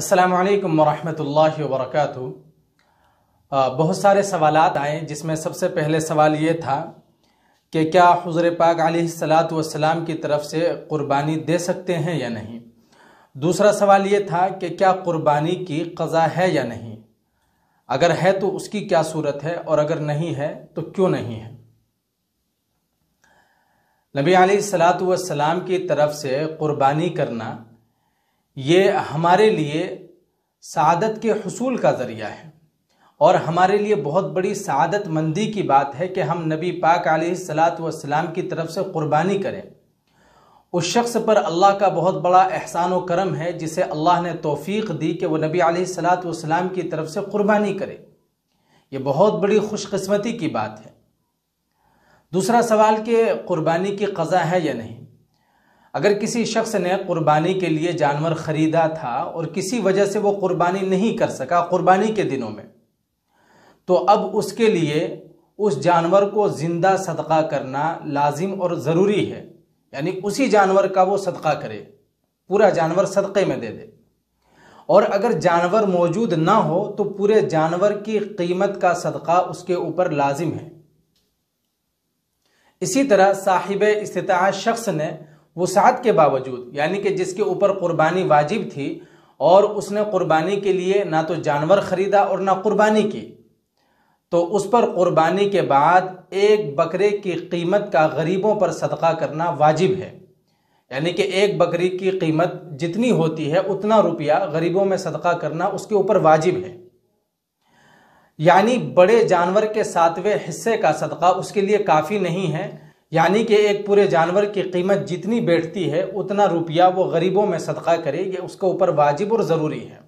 असलकम वरहमतुल्लाहि वबरकatuh बहुत सारे सवाल आए जिसमें सबसे पहले सवाल ये था कि क्या हजर पाक सलात सलाम की तरफ से क़ुरबानी दे सकते हैं या नहीं दूसरा सवाल ये था कि क्या क़ुरबानी की कज़ा है या नहीं अगर है तो उसकी क्या सूरत है और अगर नहीं है तो क्यों नहीं है नबी सलात वसलाम की तरफ से क़ुरबानी करना ये हमारे लिए सादत के हसूल का ज़रिया है और हमारे लिए बहुत बड़ी सादत मंदी की बात है कि हम नबी पाक सलात वाम की तरफ से क़ुरबानी करें उस शख्स पर अल्लाह का बहुत बड़ा एहसान व करम है जिसे अल्लाह ने तोफ़ी दी कि वह नबी सलात वाम की तरफ से क़ुरबानी करे ये बहुत बड़ी खुशकस्मती की बात है दूसरा सवाल कि क़ुरबानी की कज़ा है या नहीं अगर किसी शख्स ने कुर्बानी के लिए जानवर ख़रीदा था और किसी वजह से वो कुर्बानी नहीं कर सका कुर्बानी के दिनों में तो अब उसके लिए उस जानवर को ज़िंदा सदका करना लाजिम और ज़रूरी है यानी उसी जानवर का वो सदका करे पूरा जानवर सदक़े में दे दे और अगर जानवर मौजूद ना हो तो पूरे जानवर की कीमत का सदका उसके ऊपर लाजिम है इसी तरह साहिब इस्तात शख्स ने वसात के बावजूद यानी कि जिसके ऊपर कुर्बानी वाजिब थी और उसने कुर्बानी के लिए ना तो जानवर ख़रीदा और ना कुर्बानी की तो उस पर कुर्बानी के बाद एक बकरे की कीमत का गरीबों पर सदका करना वाजिब है यानी कि एक बकरी की कीमत जितनी होती है उतना रुपया गरीबों में सदका करना उसके ऊपर वाजिब है यानी बड़े जानवर के सातवें हिस्से का सदका उसके लिए काफ़ी नहीं है यानी कि एक पूरे जानवर की कीमत जितनी बैठती है उतना रुपया वो गरीबों में सदका करे ये उसके ऊपर वाजिब और ज़रूरी है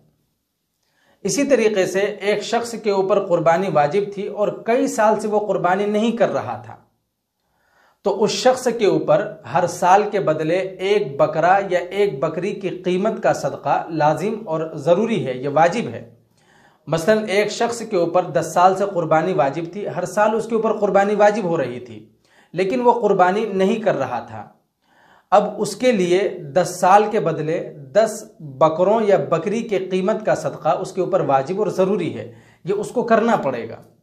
इसी तरीके से एक शख्स के ऊपर कुर्बानी वाजिब थी और कई साल से वो कुर्बानी नहीं कर रहा था तो उस शख्स के ऊपर हर साल के बदले एक बकरा या एक बकरी की कीमत का सदका लाजिम और ज़रूरी है ये वाजिब है मसलन एक शख्स के ऊपर दस साल से कुर्बानी वाजिब थी हर साल उसके ऊपर कुर्बानी वाजिब हो रही थी लेकिन वो कुर्बानी नहीं कर रहा था अब उसके लिए दस साल के बदले दस बकरों या बकरी के कीमत का सदका उसके ऊपर वाजिब और ज़रूरी है ये उसको करना पड़ेगा